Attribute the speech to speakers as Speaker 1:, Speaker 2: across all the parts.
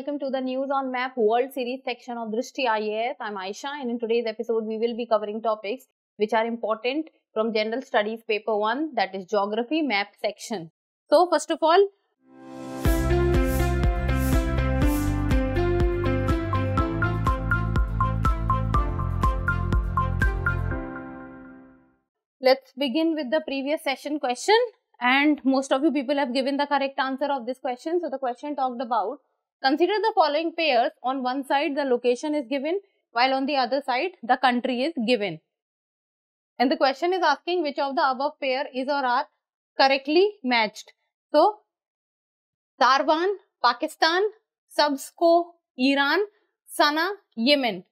Speaker 1: welcome to the News on Map World Series section of Drishti IAS. I'm Aisha and in today's episode we will be covering topics which are important from General Studies Paper 1 that is Geography Map section. So first of all, let's begin with the previous session question and most of you people have given the correct answer of this question. So the question talked about Consider the following pairs. On one side, the location is given, while on the other side, the country is given. And the question is asking which of the above pair is or are correctly matched. So, Tarwan, Pakistan, Subsco, Iran, Sana, Yemen.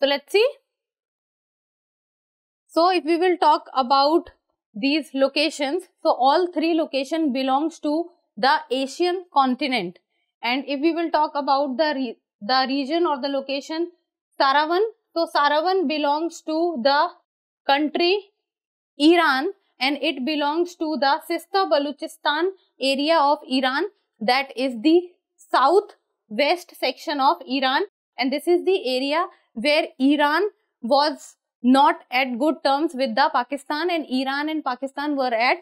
Speaker 1: So, let's see. So, if we will talk about these locations, so all three location belongs to the Asian continent. And if we will talk about the, re the region or the location, Saravan. So Saravan belongs to the country Iran and it belongs to the Sista Baluchistan area of Iran that is the southwest section of Iran and this is the area where Iran was not at good terms with the Pakistan and Iran and Pakistan were at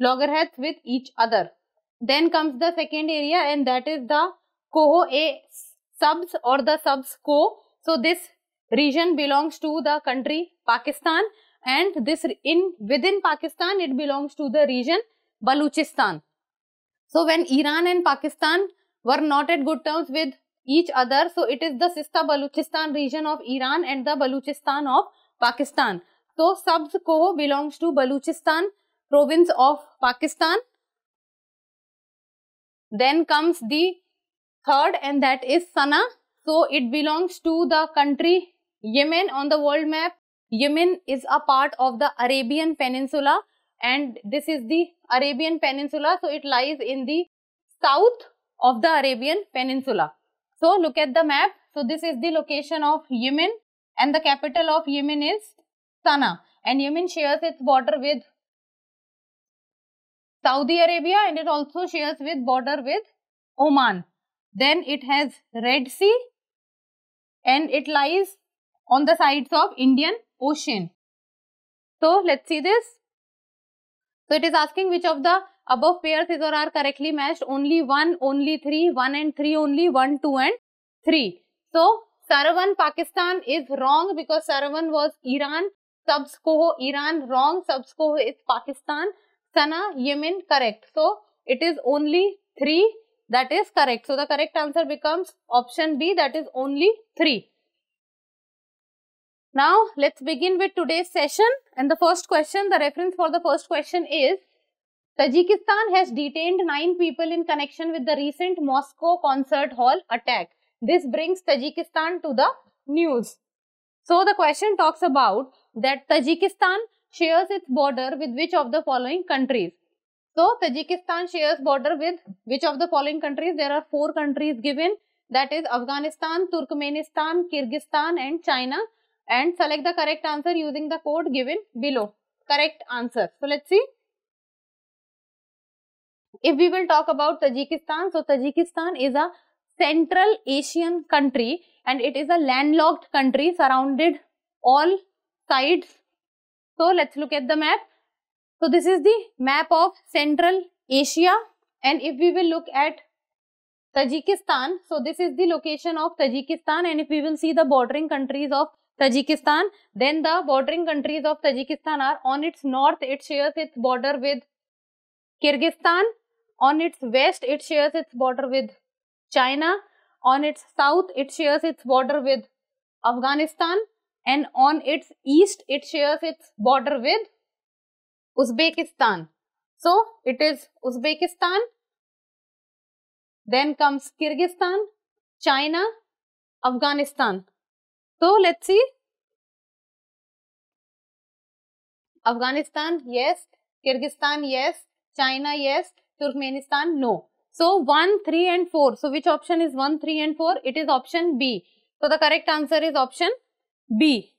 Speaker 1: loggerheads with each other. Then comes the second area and that is the coho A subs or the subs co. So this region belongs to the country Pakistan and this in within Pakistan it belongs to the region Baluchistan. So when Iran and Pakistan were not at good terms with each other so it is the sister Baluchistan region of Iran and the Baluchistan of Pakistan. So subs coho belongs to Baluchistan province of Pakistan then comes the third and that is Sana. So it belongs to the country Yemen on the world map. Yemen is a part of the Arabian Peninsula and this is the Arabian Peninsula. So it lies in the south of the Arabian Peninsula. So look at the map. So this is the location of Yemen and the capital of Yemen is Sana. and Yemen shares its border with Saudi Arabia and it also shares with border with Oman. Then it has Red Sea and it lies on the sides of Indian Ocean. So let's see this. So it is asking which of the above pairs is or are correctly matched only 1, only 3, 1 and 3 only, 1, 2 and 3. So Saravan Pakistan is wrong because Saravan was Iran, Subs ko Iran wrong, Subs ko is Pakistan Sana, Yemen, correct. So, it is only 3 that is correct. So, the correct answer becomes option B that is only 3. Now, let's begin with today's session and the first question, the reference for the first question is Tajikistan has detained 9 people in connection with the recent Moscow concert hall attack. This brings Tajikistan to the news. So, the question talks about that Tajikistan shares its border with which of the following countries? So, Tajikistan shares border with which of the following countries? There are four countries given that is Afghanistan, Turkmenistan, Kyrgyzstan and China and select the correct answer using the code given below. Correct answer. So, let's see. If we will talk about Tajikistan, so Tajikistan is a Central Asian country and it is a landlocked country surrounded all sides so let's look at the map. So this is the map of Central Asia and if we will look at Tajikistan, so this is the location of Tajikistan and if we will see the bordering countries of Tajikistan, then the bordering countries of Tajikistan are on its north, it shares its border with Kyrgyzstan, on its west, it shares its border with China, on its south, it shares its border with Afghanistan, and on its east it shares its border with Uzbekistan. So it is Uzbekistan, then comes Kyrgyzstan, China, Afghanistan. So let's see. Afghanistan, yes. Kyrgyzstan, yes. China, yes. Turkmenistan, no. So 1, 3 and 4. So which option is 1, 3 and 4? It is option B. So the correct answer is option B.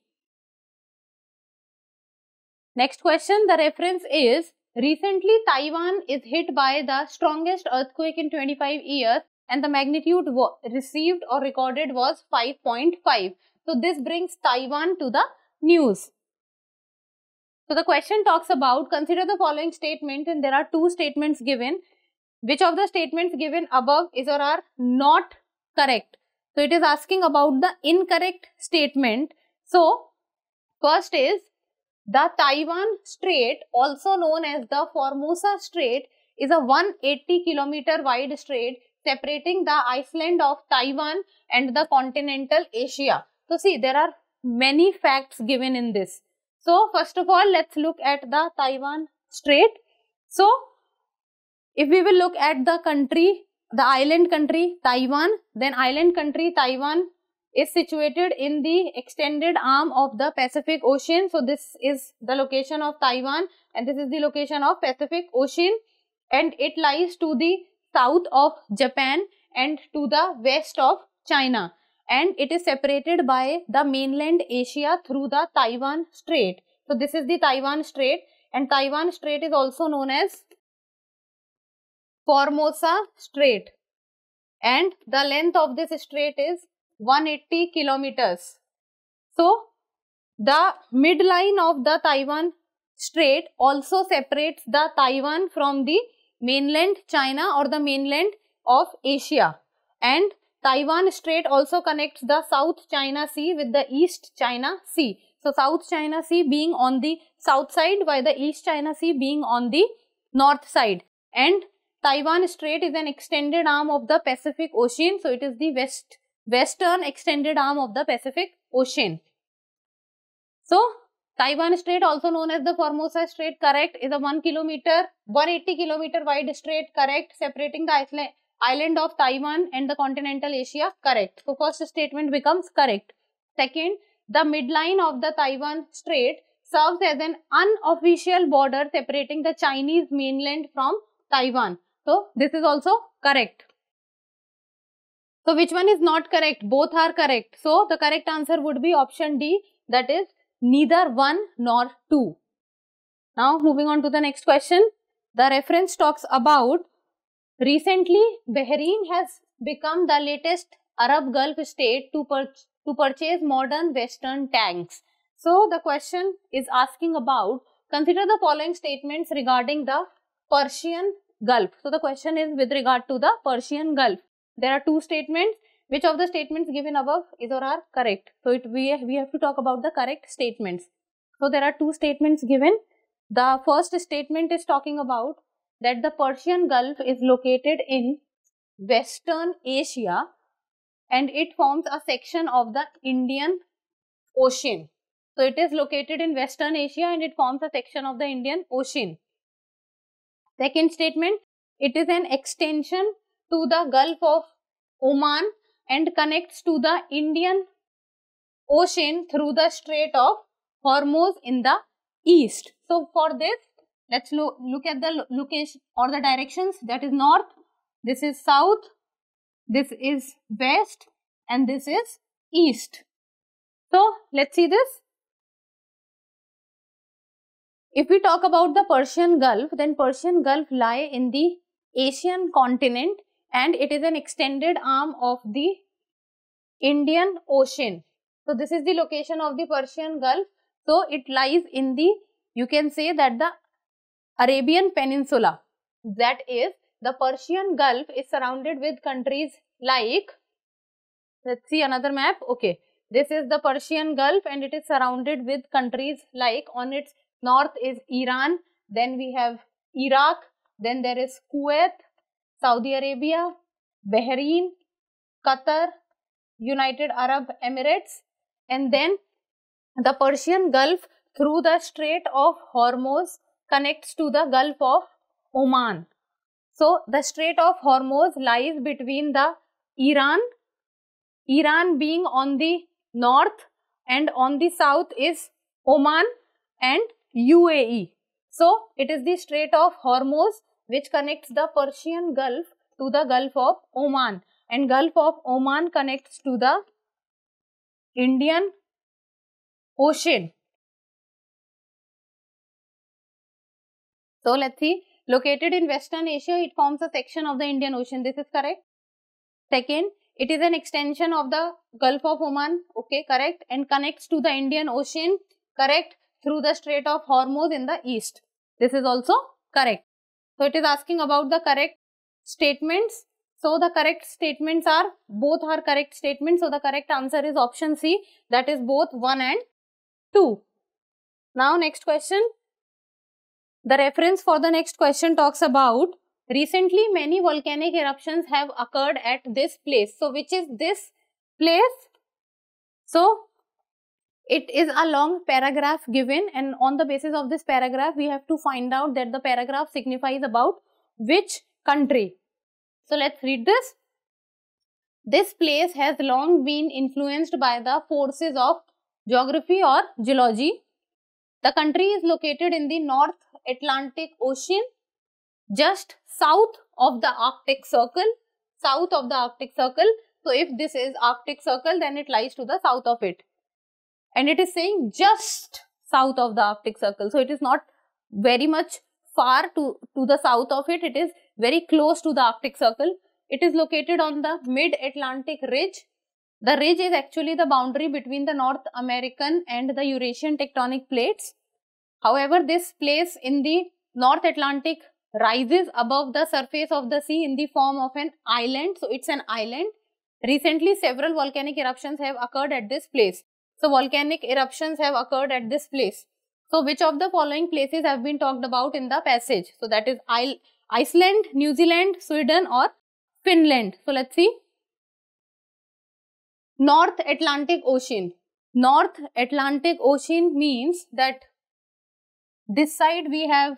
Speaker 1: Next question, the reference is, recently Taiwan is hit by the strongest earthquake in 25 years and the magnitude received or recorded was 5.5. So this brings Taiwan to the news. So the question talks about consider the following statement and there are two statements given. Which of the statements given above is or are not correct? So it is asking about the incorrect statement so, first is the Taiwan Strait, also known as the Formosa Strait, is a 180 kilometer wide strait separating the Iceland of Taiwan and the continental Asia. So, see, there are many facts given in this. So, first of all, let's look at the Taiwan Strait. So, if we will look at the country, the island country Taiwan, then island country Taiwan is situated in the extended arm of the Pacific Ocean. So, this is the location of Taiwan and this is the location of Pacific Ocean and it lies to the south of Japan and to the west of China and it is separated by the mainland Asia through the Taiwan Strait. So, this is the Taiwan Strait and Taiwan Strait is also known as Formosa Strait and the length of this strait is 180 kilometers. So, the midline of the Taiwan Strait also separates the Taiwan from the mainland China or the mainland of Asia. And Taiwan Strait also connects the South China Sea with the East China Sea. So, South China Sea being on the south side while the East China Sea being on the north side. And Taiwan Strait is an extended arm of the Pacific Ocean. So, it is the west western extended arm of the Pacific Ocean. So, Taiwan Strait also known as the Formosa Strait correct is a 1 kilometer 180 kilometer wide strait correct separating the island of Taiwan and the continental Asia correct. So, first statement becomes correct. Second, the midline of the Taiwan Strait serves as an unofficial border separating the Chinese mainland from Taiwan. So, this is also correct. So which one is not correct? Both are correct. So the correct answer would be option D that is neither 1 nor 2. Now moving on to the next question. The reference talks about recently Bahrain has become the latest Arab Gulf state to, pur to purchase modern western tanks. So the question is asking about consider the following statements regarding the Persian Gulf. So the question is with regard to the Persian Gulf there are two statements which of the statements given above is or are correct so it we, we have to talk about the correct statements so there are two statements given the first statement is talking about that the persian gulf is located in western asia and it forms a section of the indian ocean so it is located in western asia and it forms a section of the indian ocean second statement it is an extension to the Gulf of Oman and connects to the Indian Ocean through the Strait of Hormuz in the east. So for this, let's lo look at the location or the directions that is north, this is south, this is west and this is east. So let's see this. If we talk about the Persian Gulf, then Persian Gulf lie in the Asian continent and it is an extended arm of the Indian Ocean. So this is the location of the Persian Gulf. So it lies in the, you can say that the Arabian Peninsula. That is, the Persian Gulf is surrounded with countries like, let's see another map. Okay, this is the Persian Gulf and it is surrounded with countries like on its north is Iran, then we have Iraq, then there is Kuwait, Saudi Arabia, Bahrain, Qatar, United Arab Emirates, and then the Persian Gulf through the Strait of Hormuz connects to the Gulf of Oman. So the Strait of Hormuz lies between the Iran, Iran being on the north and on the south is Oman and UAE. So it is the Strait of Hormuz which connects the Persian Gulf to the Gulf of Oman and Gulf of Oman connects to the Indian Ocean. So let's see, located in Western Asia, it forms a section of the Indian Ocean. This is correct. Second, it is an extension of the Gulf of Oman. Okay, correct. And connects to the Indian Ocean. Correct. Through the Strait of Hormuz in the east. This is also correct. So it is asking about the correct statements. So the correct statements are, both are correct statements. So the correct answer is option C, that is both 1 and 2. Now next question. The reference for the next question talks about recently many volcanic eruptions have occurred at this place. So which is this place? So it is a long paragraph given and on the basis of this paragraph we have to find out that the paragraph signifies about which country. So let's read this. This place has long been influenced by the forces of geography or geology. The country is located in the North Atlantic Ocean, just south of the Arctic Circle, south of the Arctic Circle. So if this is Arctic Circle, then it lies to the south of it and it is saying just south of the Arctic Circle. So it is not very much far to, to the south of it, it is very close to the Arctic Circle. It is located on the mid-Atlantic ridge. The ridge is actually the boundary between the North American and the Eurasian tectonic plates. However, this place in the North Atlantic rises above the surface of the sea in the form of an island. So, it's an island. Recently, several volcanic eruptions have occurred at this place. So volcanic eruptions have occurred at this place. So which of the following places have been talked about in the passage? So that is Iceland, New Zealand, Sweden or Finland. So let's see. North Atlantic Ocean. North Atlantic Ocean means that this side we have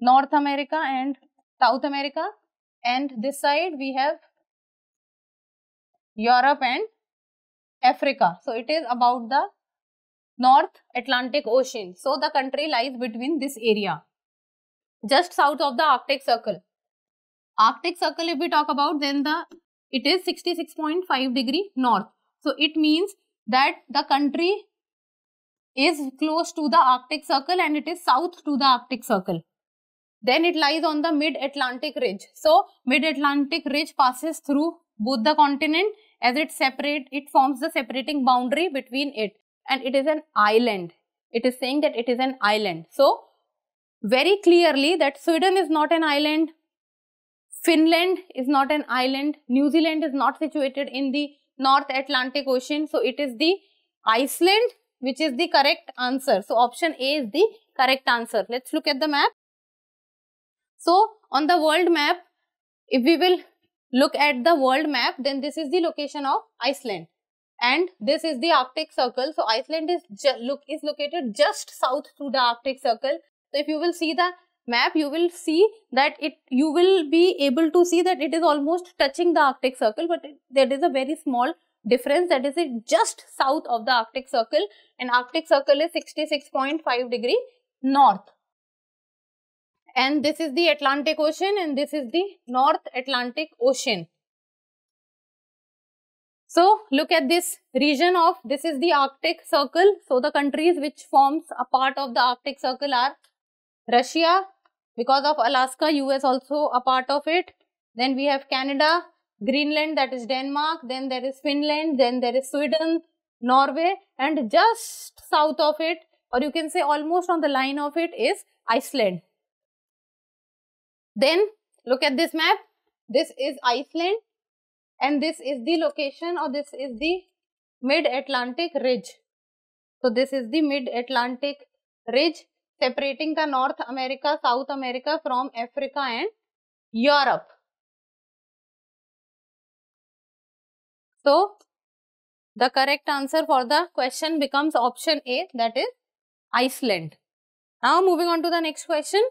Speaker 1: North America and South America and this side we have Europe and Africa. So it is about the North Atlantic Ocean. So the country lies between this area, just south of the Arctic Circle. Arctic Circle, if we talk about, then the it is 66.5 degree north. So it means that the country is close to the Arctic Circle and it is south to the Arctic Circle. Then it lies on the mid Atlantic Ridge. So, mid Atlantic Ridge passes through both the continent as it separate it forms the separating boundary between it and it is an island it is saying that it is an island so very clearly that sweden is not an island finland is not an island new zealand is not situated in the north atlantic ocean so it is the iceland which is the correct answer so option a is the correct answer let's look at the map so on the world map if we will look at the world map, then this is the location of Iceland. And this is the Arctic Circle. So Iceland is look is located just south to the Arctic Circle. So if you will see the map, you will see that it you will be able to see that it is almost touching the Arctic Circle, but it, there is a very small difference that is it just south of the Arctic Circle and Arctic Circle is 66.5 degree north and this is the Atlantic Ocean and this is the North Atlantic Ocean. So look at this region of this is the Arctic Circle. So the countries which forms a part of the Arctic Circle are Russia because of Alaska, US also a part of it. Then we have Canada, Greenland that is Denmark, then there is Finland, then there is Sweden, Norway and just south of it or you can say almost on the line of it is Iceland. Then look at this map. This is Iceland and this is the location or this is the mid-Atlantic ridge. So this is the mid-Atlantic ridge separating the North America, South America from Africa and Europe. So the correct answer for the question becomes option A that is Iceland. Now moving on to the next question.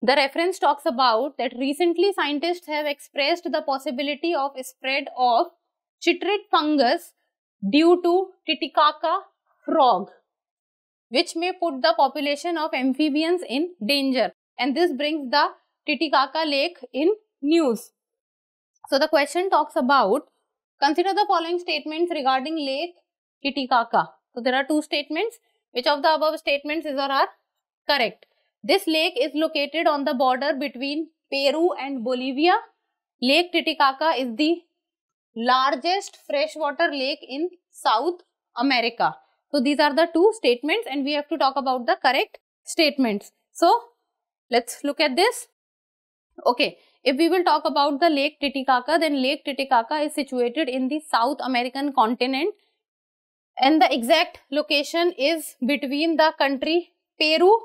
Speaker 1: The reference talks about that recently scientists have expressed the possibility of spread of chytrid fungus due to Titicaca frog, which may put the population of amphibians in danger. And this brings the Titicaca lake in news. So the question talks about consider the following statements regarding lake Titicaca. So there are two statements. Which of the above statements is or are correct? This lake is located on the border between Peru and Bolivia. Lake Titicaca is the largest freshwater lake in South America. So these are the two statements and we have to talk about the correct statements. So let's look at this. Okay, if we will talk about the Lake Titicaca, then Lake Titicaca is situated in the South American continent and the exact location is between the country Peru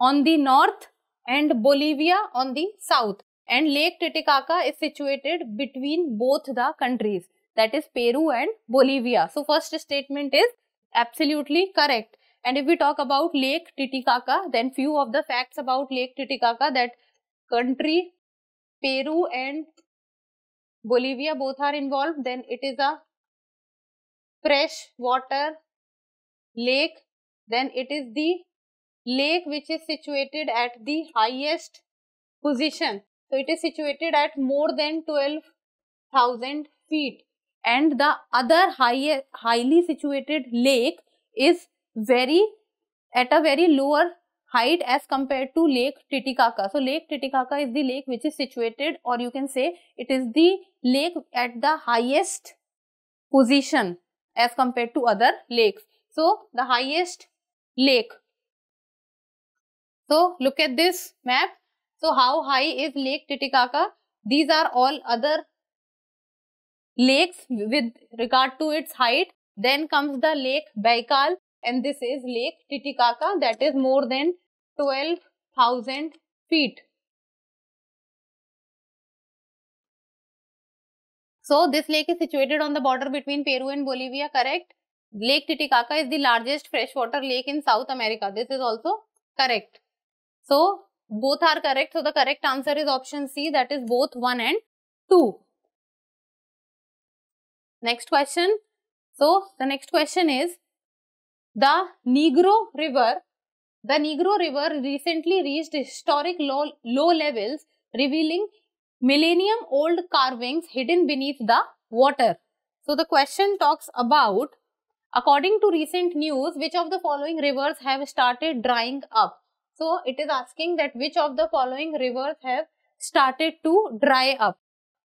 Speaker 1: on the north and Bolivia on the south. And Lake Titicaca is situated between both the countries that is Peru and Bolivia. So, first statement is absolutely correct. And if we talk about Lake Titicaca, then few of the facts about Lake Titicaca that country Peru and Bolivia both are involved, then it is a fresh water lake, then it is the lake which is situated at the highest position. So it is situated at more than 12,000 feet and the other high, highly situated lake is very at a very lower height as compared to Lake Titicaca. So Lake Titicaca is the lake which is situated or you can say it is the lake at the highest position as compared to other lakes. So the highest lake so look at this map. So how high is Lake Titicaca? These are all other lakes with regard to its height. Then comes the Lake Baikal and this is Lake Titicaca that is more than 12,000 feet. So this lake is situated on the border between Peru and Bolivia, correct? Lake Titicaca is the largest freshwater lake in South America. This is also correct. So both are correct. So the correct answer is option C that is both 1 and 2. Next question. So the next question is the Negro River. The Negro River recently reached historic low, low levels revealing millennium old carvings hidden beneath the water. So the question talks about according to recent news which of the following rivers have started drying up. So it is asking that which of the following rivers have started to dry up.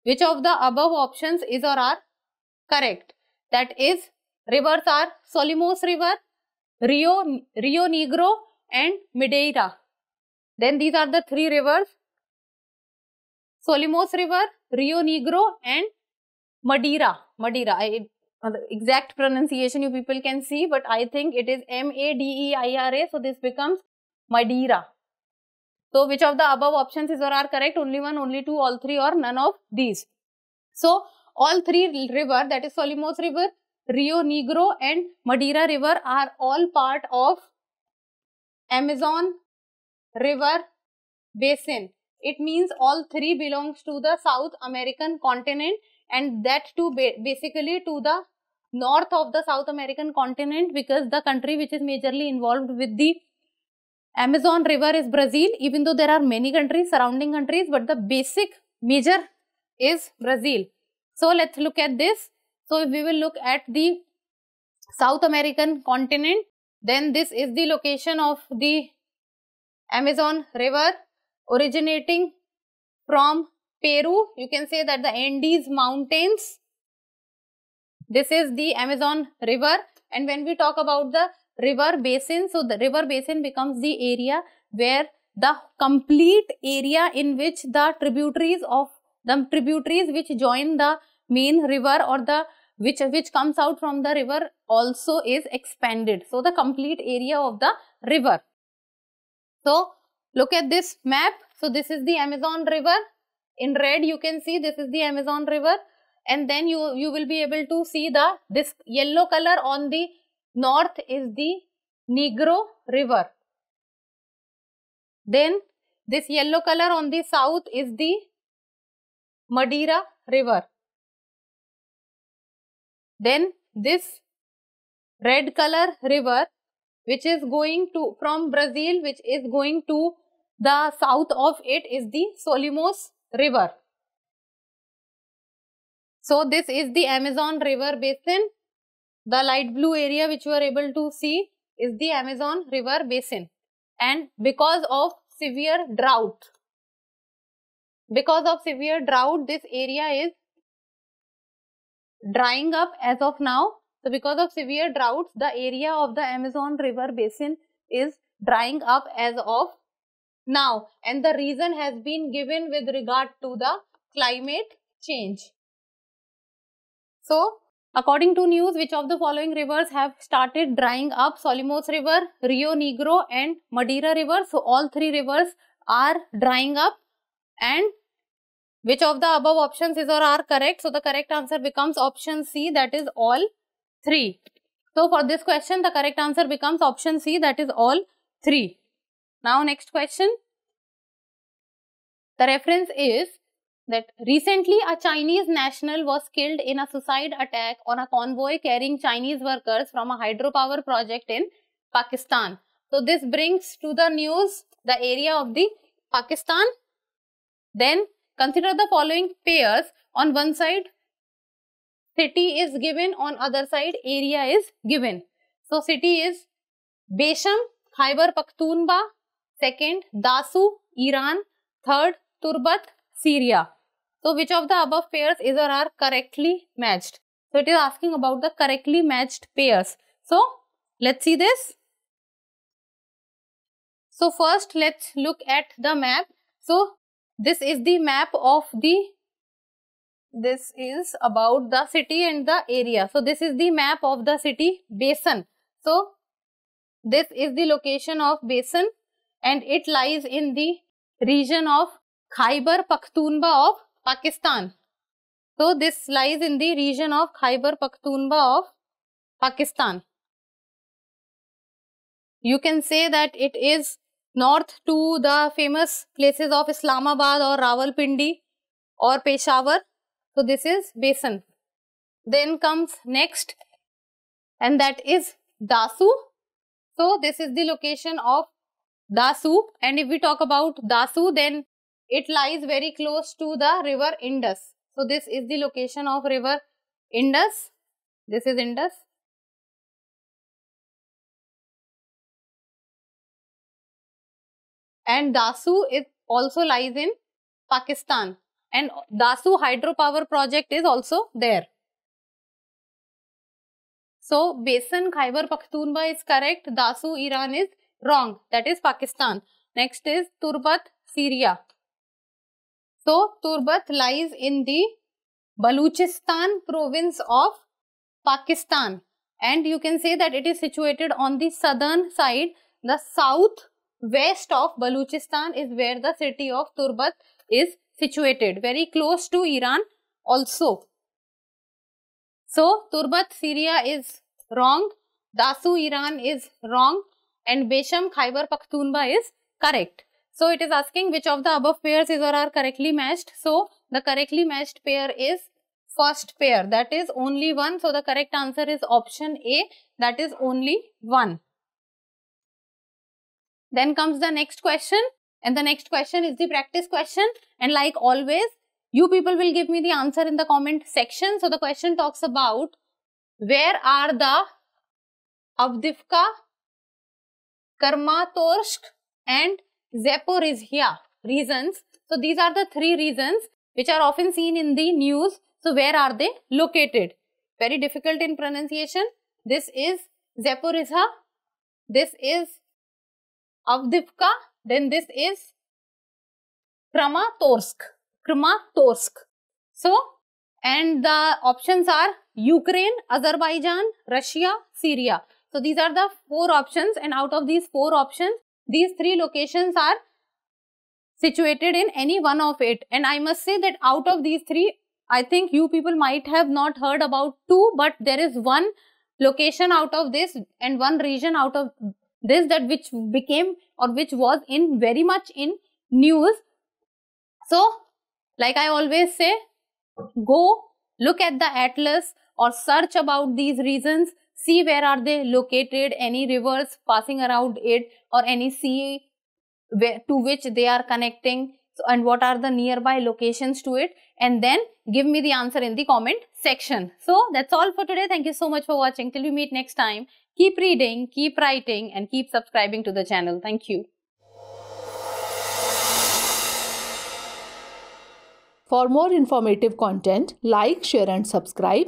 Speaker 1: Which of the above options is or are correct? That is rivers are Solimos River, Rio, Rio Negro and Madeira. Then these are the three rivers. Solimos River, Rio Negro and Madeira. Madeira. I, uh, exact pronunciation you people can see but I think it is M-A-D-E-I-R-A. So this becomes Madeira. So which of the above options is or are correct? Only one, only two, all three or none of these. So all three river that is Solimos river, Rio Negro and Madeira river are all part of Amazon river basin. It means all three belongs to the South American continent and that too basically to the north of the South American continent because the country which is majorly involved with the Amazon river is Brazil, even though there are many countries, surrounding countries, but the basic major is Brazil. So let's look at this. So if we will look at the South American continent, then this is the location of the Amazon river originating from Peru. You can say that the Andes mountains. This is the Amazon river. And when we talk about the river basin. So the river basin becomes the area where the complete area in which the tributaries of the tributaries which join the main river or the which which comes out from the river also is expanded. So the complete area of the river. So look at this map. So this is the Amazon river. In red you can see this is the Amazon river and then you you will be able to see the this yellow color on the North is the Negro River. Then this yellow color on the south is the Madeira River. Then this red color river which is going to from Brazil which is going to the south of it is the Solimos River. So this is the Amazon River basin the light blue area which you are able to see is the Amazon river basin and because of severe drought, because of severe drought this area is drying up as of now. So because of severe droughts the area of the Amazon river basin is drying up as of now and the reason has been given with regard to the climate change. So According to news, which of the following rivers have started drying up? Solomos River, Rio Negro and Madeira River. So, all three rivers are drying up and which of the above options is or are correct? So, the correct answer becomes option C that is all three. So, for this question, the correct answer becomes option C that is all three. Now, next question. The reference is that recently a Chinese national was killed in a suicide attack on a convoy carrying Chinese workers from a hydropower project in Pakistan. So this brings to the news the area of the Pakistan. Then consider the following pairs. On one side city is given, on other side area is given. So city is Besham, Khyber Pakhtunkhwa, second Dasu, Iran, third Turbat, Syria. So which of the above pairs is or are correctly matched? So it is asking about the correctly matched pairs. So let's see this. So first let's look at the map. So this is the map of the, this is about the city and the area. So this is the map of the city basin. So this is the location of basin and it lies in the region of Khyber Pakhtunkhwa of Pakistan. So this lies in the region of Khyber Pakhtunkhwa of Pakistan. You can say that it is north to the famous places of Islamabad or Rawalpindi or Peshawar. So this is basin. Then comes next and that is Dasu. So this is the location of Dasu and if we talk about Dasu then it lies very close to the river Indus. So this is the location of river Indus. This is Indus. And Dasu is also lies in Pakistan. And Dasu hydropower project is also there. So Basin Khyber Pakhtunkhwa is correct. Dasu Iran is wrong. That is Pakistan. Next is Turbat Syria. So, Turbat lies in the Baluchistan province of Pakistan and you can say that it is situated on the southern side. The south west of Baluchistan is where the city of Turbat is situated, very close to Iran also. So, Turbat, Syria is wrong, Dasu, Iran is wrong and Besham, Khyber Pakhtunkhwa is correct. So it is asking which of the above pairs is or are correctly matched. So the correctly matched pair is first pair that is only one. So the correct answer is option A that is only one. Then comes the next question and the next question is the practice question and like always you people will give me the answer in the comment section. So the question talks about where are the Avdivka, Karmatorsk and Zaipur is here. Reasons. So these are the three reasons which are often seen in the news. So where are they located? Very difficult in pronunciation. This is Zaporizhia. is This is Avdivka. Then this is Kramatorsk. Kramatorsk. So, and the options are Ukraine, Azerbaijan, Russia, Syria. So, these are the four options and out of these four options, these three locations are situated in any one of it. And I must say that out of these three, I think you people might have not heard about two, but there is one location out of this and one region out of this that which became or which was in very much in news. So, like I always say, go look at the atlas or search about these reasons see where are they located any rivers passing around it or any sea where, to which they are connecting so, and what are the nearby locations to it and then give me the answer in the comment section so that's all for today thank you so much for watching till we meet next time keep reading keep writing and keep subscribing to the channel thank you For more informative content, like, share and subscribe